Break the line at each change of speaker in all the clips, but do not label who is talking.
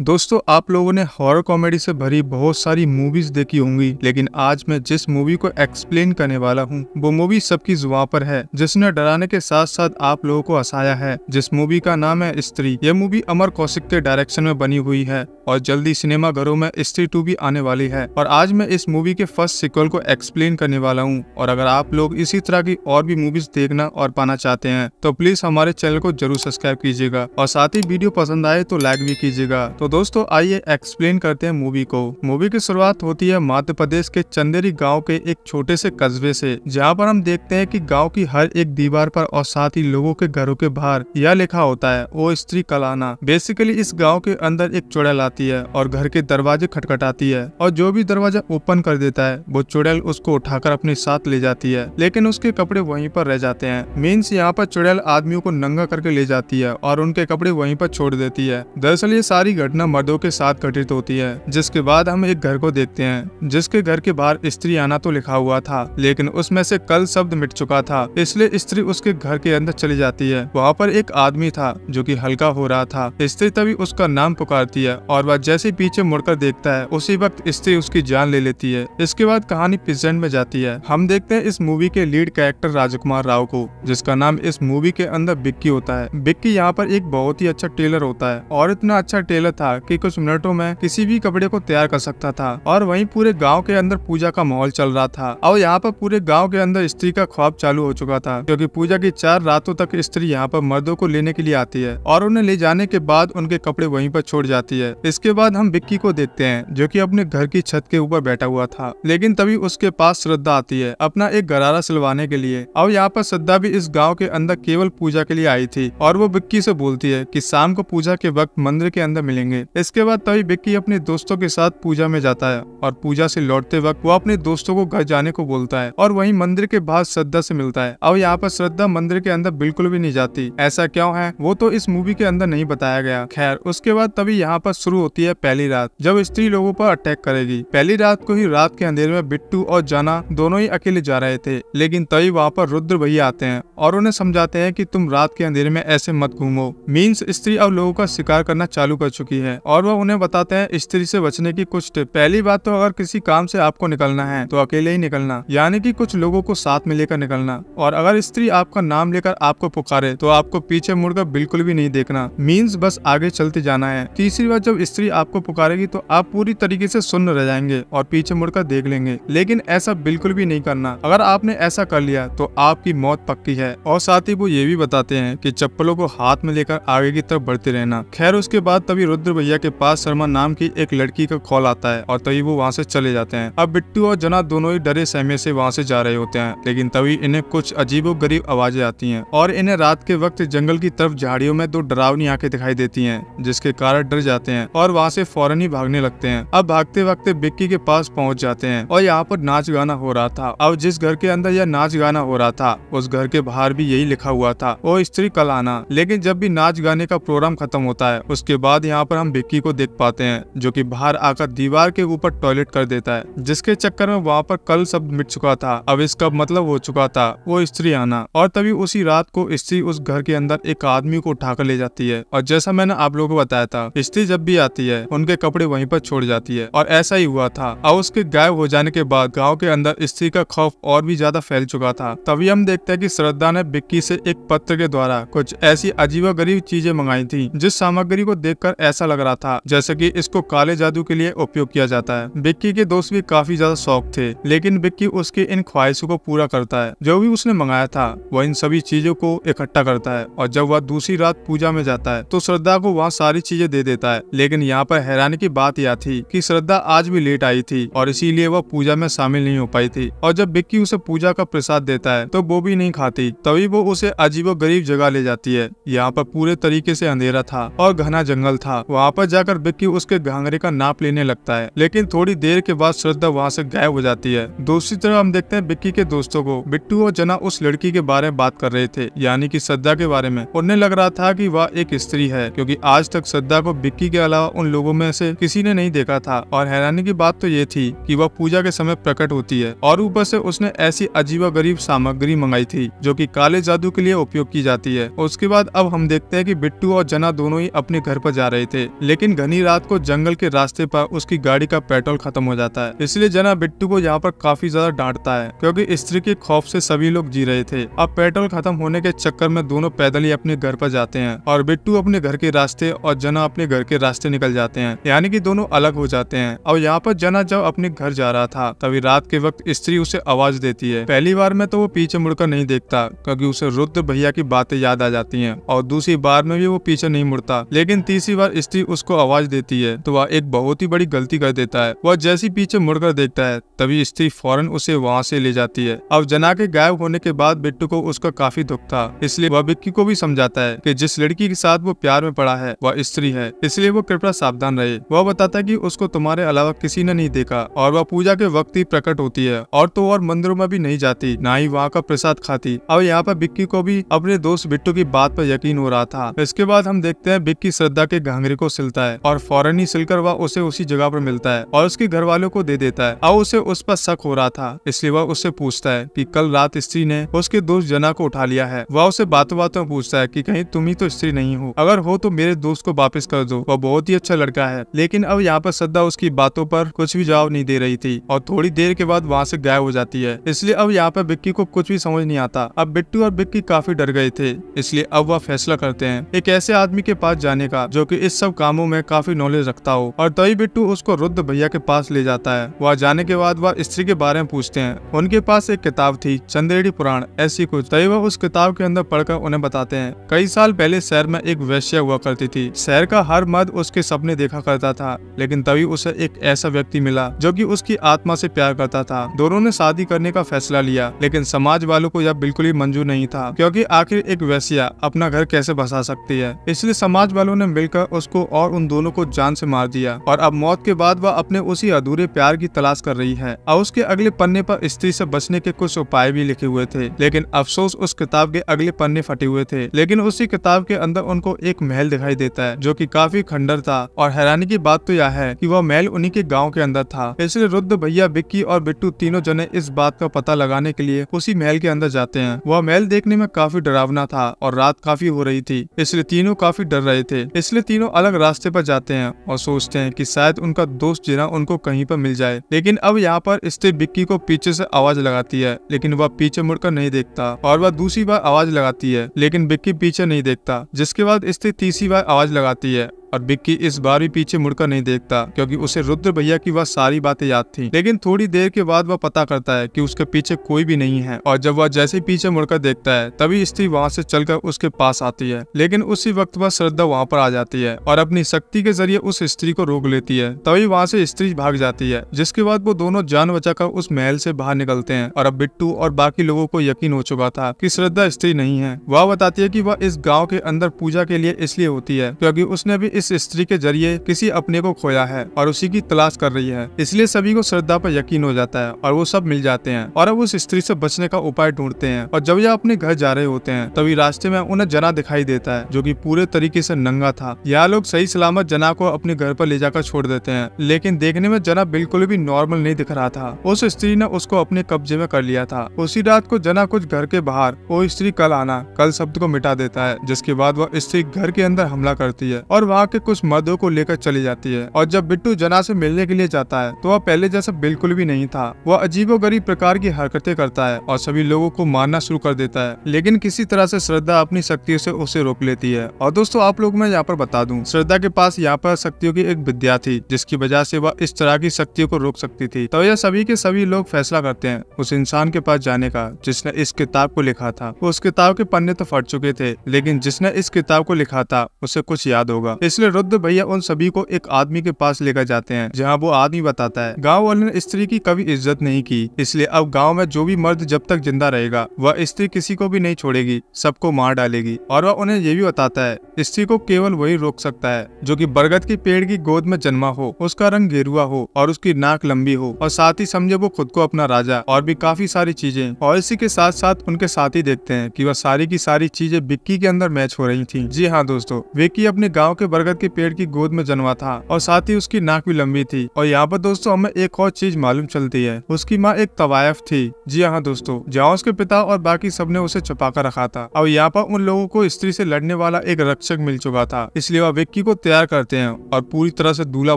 दोस्तों आप लोगों ने हॉरर कॉमेडी से भरी बहुत सारी मूवीज देखी होंगी लेकिन आज मैं जिस मूवी को एक्सप्लेन करने वाला हूँ वो मूवी सबकी जुआ पर है जिसने डराने के साथ साथ आप लोगों को हसाया है जिस मूवी का नाम है स्त्री यह मूवी अमर कौशिक के डायरेक्शन में बनी हुई है और जल्दी सिनेमा घरों में स्त्री टू भी आने वाली है और आज मैं इस मूवी के फर्स्ट सिक्वल को एक्सप्लेन करने वाला हूँ और अगर आप लोग इसी तरह की और भी मूवीज देखना और पाना चाहते हैं तो प्लीज हमारे चैनल को जरूर सब्सक्राइब कीजिएगा और साथ ही वीडियो पसंद आए तो लाइक भी कीजिएगा तो दोस्तों आइए एक्सप्लेन करते हैं मूवी को मूवी की शुरुआत होती है मध्य प्रदेश के चंदेरी गाँव के एक छोटे से कस्बे से जहाँ पर हम देखते हैं की गाँव की हर एक दीवार पर और साथ ही लोगों के घरों के बाहर यह लिखा होता है ओ स्त्री कलाना बेसिकली इस गाँव के अंदर एक चुड़ैल आता आती है और घर के दरवाजे खटखटाती है और जो भी दरवाजा ओपन कर देता है वो चुड़ैल उसको उठाकर अपने साथ ले जाती है लेकिन उसके कपड़े वहीं पर रह जाते हैं मीन्स यहाँ पर चुड़ैल आदमियों को नंगा करके ले जाती है और उनके कपड़े वहीं पर छोड़ देती है दरअसल ये सारी घटना मर्दों के साथ घटित होती है जिसके बाद हम एक घर को देखते हैं जिसके घर के बाहर स्त्री आना तो लिखा हुआ था लेकिन उसमें से कल शब्द मिट चुका था इसलिए स्त्री उसके घर के अंदर चली जाती है वहाँ पर एक आदमी था जो की हल्का हो रहा था स्त्री तभी उसका नाम पुकारती है और बाद जैसे पीछे मुड़कर देखता है उसी वक्त स्त्री उसकी जान ले लेती है इसके बाद कहानी प्रेजेंट में जाती है हम देखते हैं इस मूवी के लीड कैरेक्टर राजकुमार राव को जिसका नाम इस मूवी के अंदर बिक्की होता है बिक्की यहाँ पर एक बहुत ही अच्छा टेलर होता है और इतना अच्छा टेलर था की कुछ मिनटों में किसी भी कपड़े को तैयार कर सकता था और वही पूरे गाँव के अंदर पूजा का माहौल चल रहा था और यहाँ पर पूरे गाँव के अंदर स्त्री का ख्वाब चालू हो चुका था क्योंकि पूजा की चार रातों तक स्त्री यहाँ पर मर्दों को लेने के लिए आती है और उन्हें ले जाने के बाद उनके कपड़े वहीं पर छोड़ जाती है इस इसके बाद हम विक्की को देखते हैं जो कि अपने घर की छत के ऊपर बैठा हुआ था लेकिन तभी उसके पास श्रद्धा आती है अपना एक गरारा सिलवाने के लिए और यहाँ पर श्रद्धा भी इस गाँव के अंदर केवल पूजा के लिए आई थी और वो विक्की से बोलती है की शाम को पूजा के वक्त मंदिर के अंदर मिलेंगे इसके बाद तभी विक्की अपने दोस्तों के साथ पूजा में जाता है और पूजा से लौटते वक्त वो अपने दोस्तों को घर जाने को बोलता है और वही मंदिर के बाहर श्रद्धा से मिलता है और यहाँ पर श्रद्धा मंदिर के अंदर बिल्कुल भी नहीं जाती ऐसा क्यों है वो तो इस मूवी के अंदर नहीं बताया गया खैर उसके बाद तभी यहाँ पर शुरू शुरू होती है पहली रात जब स्त्री लोगों पर अटैक करेगी पहली रात को ही रात के अंधेरे में बिट्टू और जाना दोनों ही अकेले जा रहे थे लेकिन तभी वहाँ पर रुद्र भैया आते हैं और उन्हें समझाते हैं कि तुम रात के अंधेरे में ऐसे मत घूमो मीन्स स्त्री और लोगों का शिकार करना चालू कर चुकी है और वह उन्हें बताते हैं स्त्री से बचने की कुछ टिप पहली बात तो अगर किसी काम से आपको निकलना है तो अकेले ही निकलना यानी कि कुछ लोगों को साथ में लेकर निकलना और अगर स्त्री आपका नाम लेकर आपको पुकारे तो आपको पीछे मुड़कर बिल्कुल भी नहीं देखना मीन्स बस आगे चलते जाना है तीसरी बात जब स्त्री आपको पुकारेगी तो आप पूरी तरीके से सुन्न रह जाएंगे और पीछे मुड़कर देख लेंगे लेकिन ऐसा बिल्कुल भी नहीं करना अगर आपने ऐसा कर लिया तो आपकी मौत पक्की है और साथ ही वो ये भी बताते हैं कि चप्पलों को हाथ में लेकर आगे की तरफ बढ़ते रहना खैर उसके बाद तभी रुद्र भैया के पास शर्मा नाम की एक लड़की का कॉल आता है और तभी वो वहाँ से चले जाते हैं अब बिट्टू और जना दोनों ही डरे सहमे से वहाँ से जा रहे होते हैं लेकिन तभी इन्हें कुछ अजीबो गरीब आवाजें आती हैं और इन्हें रात के वक्त जंगल की तरफ झाड़ियों में दो डरावनी आंखें दिखाई देती हैं जिसके कारण डर जाते हैं और वहाँ से फौरन ही भागने लगते हैं अब भागते भागते बिक्की के पास पहुँच जाते हैं और यहाँ पर नाच गाना हो रहा था अब जिस घर के अंदर यह नाच गाना हो रहा था उस घर के बाहर भी यही लिखा हुआ था वो स्त्री कल आना लेकिन जब भी नाच गाने का प्रोग्राम खत्म होता है उसके बाद यहाँ पर हम बिक्की को देख पाते हैं जो की बाहर आकर दीवार के ऊपर टॉयलेट कर देता है जिसके चक्कर में वहाँ पर कल शब्द मिट चुका था अब इसका मतलब हो चुका था वो स्त्री आना और तभी उसी रात को स्त्री उस घर के अंदर एक आदमी को उठाकर ले जाती है और जैसा मैंने आप लोगों को बताया था स्त्री जब भी जाती है उनके कपड़े वहीं पर छोड़ जाती है और ऐसा ही हुआ था और उसके गायब हो जाने के बाद गाँव के अंदर स्त्री का खौफ और भी ज्यादा फैल चुका था तभी हम देखते हैं की श्रद्धा ने बिक्की से एक पत्र के द्वारा कुछ ऐसी अजीब गरीब चीजें मंगाई थी जिस सामग्री को देख ऐसा लग रहा था जैसे की इसको काले जादू के लिए उपयोग किया जाता है बिक्की के दोस्त भी काफी ज्यादा शौक थे लेकिन बिक्की उसकी इन ख्वाहिशों को पूरा करता है जो भी उसने मंगाया था वह इन सभी चीजों को इकट्ठा करता है और जब वह दूसरी रात पूजा में जाता है तो श्रद्धा को वहाँ सारी चीजें दे देता है लेकिन लेकिन यहाँ पर हैरानी की बात यह थी कि श्रद्धा आज भी लेट आई थी और इसीलिए वह पूजा में शामिल नहीं हो पाई थी और जब बिक्की उसे पूजा का प्रसाद देता है तो वो भी नहीं खाती तभी वो उसे अजीबो गरीब जगह ले जाती है यहाँ पर पूरे तरीके से अंधेरा था और घना जंगल था वहाँ पर जाकर बिक्की उसके घांगरे का नाप लेने लगता है लेकिन थोड़ी देर के बाद श्रद्धा वहाँ से गायब हो जाती है दूसरी तरफ हम देखते हैं बिक्की के दोस्तों को बिट्टू और जना उस लड़की के बारे में बात कर रहे थे यानी की श्रद्धा के बारे में उन्हें लग रहा था की वह एक स्त्री है क्यूँकी आज तक श्रद्धा को बिक्की के अलावा उन लोगों में से किसी ने नहीं देखा था और हैरानी की बात तो ये थी कि वह पूजा के समय प्रकट होती है और ऊपर से उसने ऐसी अजीबा गरीब सामग्री मंगाई थी जो की काले जादू के लिए उपयोग की जाती है उसके बाद अब हम देखते हैं की बिट्टू और जना दोनों ही अपने घर पर जा रहे थे लेकिन घनी रात को जंगल के रास्ते पर उसकी गाड़ी का पेट्रोल खत्म हो जाता है इसलिए जना बिट्टू को यहाँ पर काफी ज्यादा डांटता है क्योंकि स्त्री के खौफ से सभी लोग जी रहे थे अब पेट्रोल खत्म होने के चक्कर में दोनों पैदल ही अपने घर पर जाते हैं और बिट्टू अपने घर के रास्ते और जना अपने घर के रास्ते निकल जाते हैं यानी कि दोनों अलग हो जाते हैं और यहाँ पर जना जब अपने घर जा रहा था तभी रात के वक्त स्त्री उसे आवाज देती है पहली बार में तो वो पीछे मुड़कर नहीं देखता क्योंकि उसे रुद्र भैया की बातें याद आ जाती है और दूसरी बार में भी वो पीछे नहीं मुड़ता लेकिन तीसरी बार स्त्री उसको आवाज देती है तो वह एक बहुत ही बड़ी गलती कर देता है वह जैसी पीछे मुड़कर देखता है तभी स्त्री फौरन उसे वहाँ से ले जाती है अब जना के गायब होने के बाद बिट्टू को उसका काफी दुख था इसलिए वह विक्की को भी समझाता है कि जिस लड़की के साथ वो प्यार में पड़ा है वह स्त्री है इसलिए वो कृपया थोड़ा सावधान रहे वह बताता है कि उसको तुम्हारे अलावा किसी ने नहीं देखा और वह पूजा के वक्त ही प्रकट होती है और तो और मंदिरों में भी नहीं जाती ना ही वहाँ का प्रसाद खाती अब यहाँ पर बिक्की को भी अपने दोस्त बिट्टू की बात पर यकीन हो रहा था इसके बाद हम देखते हैं बिक्की श्रद्धा के घाघरे को सिलता है और फौरन ही सिलकर वह उसे उसी जगह पर मिलता है और उसके घर वालों को दे देता है अब उसे उस पर शक हो रहा था इसलिए वह उससे पूछता है की कल रात स्त्री ने उसके दोस्त जना को उठा लिया है वह उसे बातों बातों में पूछता है की कहीं तुम ही तो स्त्री नहीं हो अगर हो तो मेरे दोस्त को वापिस कर दो वह बहुत ही अच्छा लड़का है लेकिन अब यहाँ पर श्रद्धा उसकी बातों पर कुछ भी जवाब नहीं दे रही थी और थोड़ी देर के बाद वहाँ से गायब हो जाती है इसलिए अब यहाँ पर बिक्की को कुछ भी समझ नहीं आता अब बिट्टू और बिक्की काफी डर गए थे इसलिए अब वह फैसला करते हैं एक ऐसे आदमी के पास जाने का जो की इस सब कामों में काफी नॉलेज रखता हो और तभी बिट्टू उसको रुद्र भैया के पास ले जाता है वह जाने के बाद वह स्त्री के बारे में पूछते हैं उनके पास एक किताब थी चंदेड़ी पुराण ऐसी कुछ तभी वह उस किताब के अंदर पढ़कर उन्हें बताते हैं कई साल पहले शहर में एक वैश्य हुआ करती थी शहर का हर मर्द उसके उसके सपने देखा करता था लेकिन तभी उसे एक ऐसा व्यक्ति मिला जो कि उसकी आत्मा से प्यार करता था दोनों ने शादी करने का फैसला लिया लेकिन समाज वालों को यह बिल्कुल ही मंजूर नहीं था क्योंकि आखिर एक वैसिया अपना घर कैसे बसा सकती है इसलिए समाज वालों ने मिलकर उसको और उन दोनों को जान से मार दिया और अब मौत के बाद वह अपने उसी अधूरे प्यार की तलाश कर रही है और उसके अगले पन्ने पर स्त्री से बचने के कुछ उपाय भी लिखे हुए थे लेकिन अफसोस उस किताब के अगले पन्ने फटे हुए थे लेकिन उसी किताब के अंदर उनको एक महल दिखाई देता है जो की काफी खंडर था और हैरानी की बात तो यह है कि वह मैल उन्हीं के गांव के अंदर था इसलिए रुद्र भैया बिक्की और बिट्टू तीनों जने इस बात का पता लगाने के लिए उसी महल के अंदर जाते हैं वह महल देखने में काफी डरावना था और रात काफी हो रही थी इसलिए तीनों काफी डर रहे थे इसलिए तीनों अलग रास्ते पर जाते हैं और सोचते हैं की शायद उनका दोस्त जिना उनको कहीं पर मिल जाए लेकिन अब यहाँ पर स्त्री बिक्की को पीछे ऐसी आवाज लगाती है लेकिन वह पीछे मुड़कर नहीं देखता और वह दूसरी बार आवाज लगाती है लेकिन बिक्की पीछे नहीं देखता जिसके बाद स्त्री तीसरी बार आवाज लगाती है और बिक्की इस बार भी पीछे मुड़कर नहीं देखता क्योंकि उसे रुद्र भैया की वह सारी बातें याद थी लेकिन थोड़ी देर के बाद वह पता करता है कि उसके पीछे कोई भी नहीं है और जब वह जैसे ही पीछे मुड़कर देखता है तभी स्त्री वहाँ से चलकर उसके पास आती है लेकिन उसी वक्त वह श्रद्धा वहाँ पर आ जाती है और अपनी शक्ति के जरिए उस स्त्री को रोक लेती है तभी वहाँ से स्त्री भाग जाती है जिसके बाद वो दोनों जान बचा उस महल से बाहर निकलते हैं और अब बिट्टू और बाकी लोगों को यकीन हो चुका था की श्रद्धा स्त्री नहीं है वह बताती है की वह इस गाँव के अंदर पूजा के लिए इसलिए होती है क्यूँकी उसने भी इस स्त्री के जरिए किसी अपने को खोया है और उसी की तलाश कर रही है इसलिए सभी को श्रद्धा पर यकीन हो जाता है और वो सब मिल जाते हैं और अब उस स्त्री से बचने का उपाय ढूंढते हैं और जब यह अपने घर जा रहे होते हैं तभी रास्ते में उन्हें जना दिखाई देता है जो की पूरे तरीके से नंगा था यह लोग सही सलामत जना को अपने घर पर ले जाकर छोड़ देते हैं लेकिन देखने में जना बिल्कुल भी नॉर्मल नहीं दिख रहा था उस स्त्री ने उसको अपने कब्जे में कर लिया था उसी रात को जना कुछ घर के बाहर वो स्त्री कल आना कल शब्द को मिटा देता है जिसके बाद वह स्त्री घर के अंदर हमला करती है और वहाँ के कुछ मर्दों को लेकर चली जाती है और जब बिट्टू जना से मिलने के लिए जाता है तो वह पहले जैसा बिल्कुल भी नहीं था वह अजीबोगरीब प्रकार की हरकतें करता है और सभी लोगों को मारना शुरू कर देता है लेकिन किसी तरह से श्रद्धा अपनी शक्तियों से उसे रोक लेती है और दोस्तों आप लोग मैं यहाँ पर बता दूँ श्रद्धा के पास यहाँ पर शक्तियों की एक विद्या थी जिसकी वजह से वह इस तरह की शक्तियों को रोक सकती थी तो यह सभी के सभी लोग फैसला करते हैं उस इंसान के पास जाने का जिसने इस किताब को लिखा था उस किताब के पन्ने तो फट चुके थे लेकिन जिसने इस किताब को लिखा था उसे कुछ याद होगा इस इसलिए रुद्र भैया उन सभी को एक आदमी के पास लेकर जाते हैं जहाँ वो आदमी बताता है गाँव वाले ने स्त्री की कभी इज्जत नहीं की इसलिए अब गाँव में जो भी मर्द जब तक जिंदा रहेगा वह स्त्री किसी को भी नहीं छोड़ेगी सबको मार डालेगी और वह उन्हें ये भी बताता है स्त्री को केवल वही रोक सकता है जो की बरगद के पेड़ की गोद में जन्मा हो उसका रंग गेरुआ हो और उसकी नाक लंबी हो और साथ ही समझे वो खुद को अपना राजा और भी काफी सारी चीजें और इसी के साथ साथ उनके साथी देखते हैं कि वह सारी की सारी चीजें विक्की के अंदर मैच हो रही थी जी हाँ दोस्तों विक्की अपने गाँव के बरगद बरगद के पेड़ की गोद में जन्मा था और साथ ही उसकी नाक भी लंबी थी और यहाँ पर दोस्तों हमें एक और चीज मालूम चलती है उसकी माँ एक तवायफ थी जी हाँ दोस्तों जहाँ उसके पिता और बाकी सब ने उसे छुपा कर रखा था और यहाँ पर उन लोगों को स्त्री से लड़ने वाला एक रक्षक मिल चुका था इसलिए वह विक्की को तैयार करते हैं और पूरी तरह से दूल्हा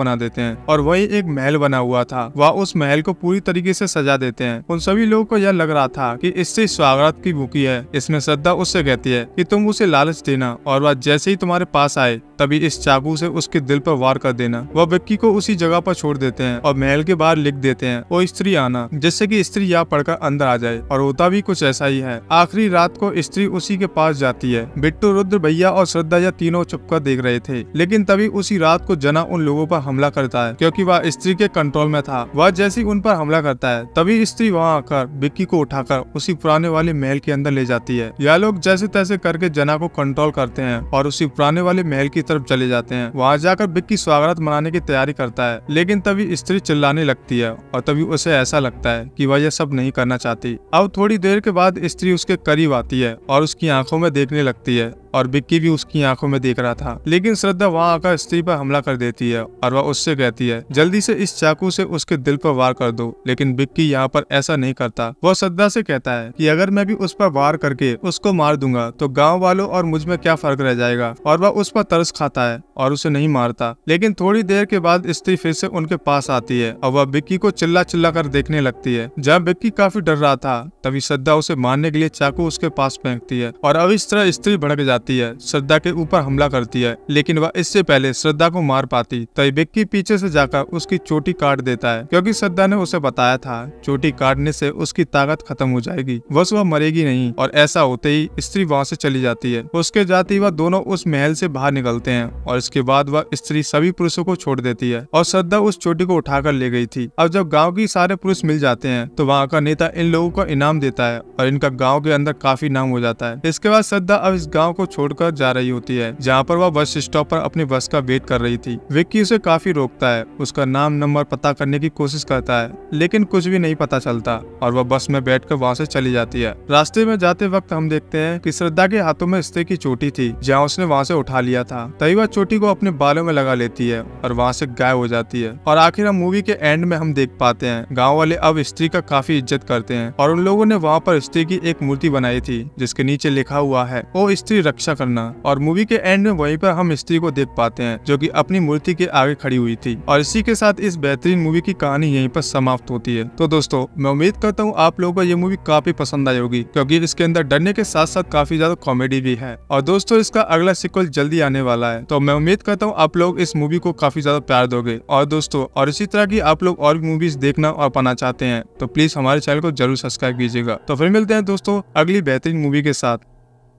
बना देते हैं और वही एक महल बना हुआ था वह उस महल को पूरी तरीके से सजा देते हैं उन सभी लोगों को यह लग रहा था कि इससे स्वागत की भूखी है इसमें श्रद्धा उससे कहती है कि तुम उसे लालच देना और वह जैसे ही तुम्हारे पास आए तभी इस इस चाकू से उसके दिल पर वार कर देना वह विक्की को उसी जगह पर छोड़ देते हैं और महल के बाहर लिख देते हैं और स्त्री आना जिससे की स्त्री यह पढ़कर अंदर आ जाए और होता भी कुछ ऐसा ही है आखिरी रात को स्त्री उसी के पास जाती है बिट्टू रुद्र भैया और श्रद्धा यह तीनों छुपकर देख रहे थे लेकिन तभी उसी रात को जना उन लोगों पर हमला करता है क्योंकि वह स्त्री के कंट्रोल में था वह जैसी उन पर हमला करता है तभी स्त्री वहाँ आकर विक्की को उठाकर उसी पुराने वाले महल के अंदर ले जाती है यह लोग जैसे तैसे करके जना को कंट्रोल करते हैं और उसी पुराने वाले महल की तरफ चले चले जाते हैं वहाँ जाकर बिक्की की स्वागत मनाने की तैयारी करता है लेकिन तभी स्त्री चिल्लाने लगती है और तभी उसे ऐसा लगता है की वह यह सब नहीं करना चाहती अब थोड़ी देर के बाद स्त्री उसके करीब आती है और उसकी आंखों में देखने लगती है और बिक्की भी उसकी आंखों में देख रहा था लेकिन श्रद्धा वहाँ आकर स्त्री पर हमला कर देती है और वह उससे कहती है जल्दी से इस चाकू से उसके दिल पर वार कर दो लेकिन बिक्की यहाँ पर ऐसा नहीं करता वह श्रद्धा से कहता है कि अगर मैं भी उस पर वार करके उसको मार दूंगा तो गांव वालों और मुझ में क्या फर्क रह जाएगा और वह उस पर तरस खाता है और उसे नहीं मारता लेकिन थोड़ी देर के बाद स्त्री फिर से उनके पास आती है और वह बिक्की को चिल्ला चिल्ला कर देखने लगती है जब बिक्की काफी डर रहा था तभी श्रद्धा उसे मारने के लिए चाकू उसके पास फेंकती है और अब इस तरह स्त्री भड़क जाती है श्रद्धा के ऊपर हमला करती है लेकिन वह इससे पहले श्रद्धा को मार पाती तभी बिक्की पीछे से जाकर उसकी चोटी काट देता है क्योंकि श्रद्धा ने उसे बताया था चोटी काटने से उसकी ताकत खत्म हो जाएगी बस वह मरेगी नहीं और ऐसा होते ही स्त्री वहाँ से चली जाती है उसके जाती वह दोनों उस महल से बाहर निकलते हैं और इसके बाद वह स्त्री सभी पुरुषों को छोड़ देती है और श्रद्धा उस चोटी को उठाकर ले गई थी अब जब गाँव की सारे पुरुष मिल जाते हैं तो वहाँ का नेता इन लोगों को इनाम देता है और इनका गाँव के अंदर काफी नाम हो जाता है इसके बाद श्रद्धा अब इस गाँव को छोड़कर जा रही होती है जहाँ पर वह बस स्टॉप पर अपनी बस का वेट कर रही थी विक्की उसे काफी रोकता है उसका नाम नंबर पता करने की कोशिश करता है लेकिन कुछ भी नहीं पता चलता और वह बस में बैठ वहाँ से चली जाती है रास्ते में जाते वक्त हम देखते हैं की श्रद्धा के हाथों में स्त्री की चोटी थी जहाँ उसने वहाँ से उठा लिया था तभी बाद चोटी को अपने बालों में लगा लेती है और वहाँ से गायब हो जाती है और आखिर हम मूवी के एंड में हम देख पाते हैं गाँव वाले अब स्त्री का काफी इज्जत करते हैं और उन लोगों ने वहाँ पर स्त्री की एक मूर्ति बनाई थी जिसके नीचे लिखा हुआ है ओ स्त्री रक्षा करना और मूवी के एंड में वही पर हम स्त्री को देख पाते हैं जो की अपनी मूर्ति के आगे खड़ी हुई थी और इसी के साथ इस बेहतरीन मूवी की कहानी यहीं पर समाप्त होती है तो दोस्तों मैं उम्मीद करता हूँ आप लोगों को ये मूवी काफी पसंद आई होगी क्योंकि इसके अंदर डरने के साथ साथ काफी ज्यादा कॉमेडी भी है और दोस्तों इसका अगला सिक्वल जल्दी आने वाला है तो तो मैं उम्मीद करता हूँ आप लोग इस मूवी को काफ़ी ज़्यादा प्यार दोगे और दोस्तों और इसी तरह की आप लोग और भी मूवीज़ देखना और पाना चाहते हैं तो प्लीज़ हमारे चैनल को जरूर सब्सक्राइब कीजिएगा तो फिर मिलते हैं दोस्तों अगली बेहतरीन मूवी के साथ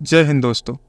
जय हिंद दोस्तों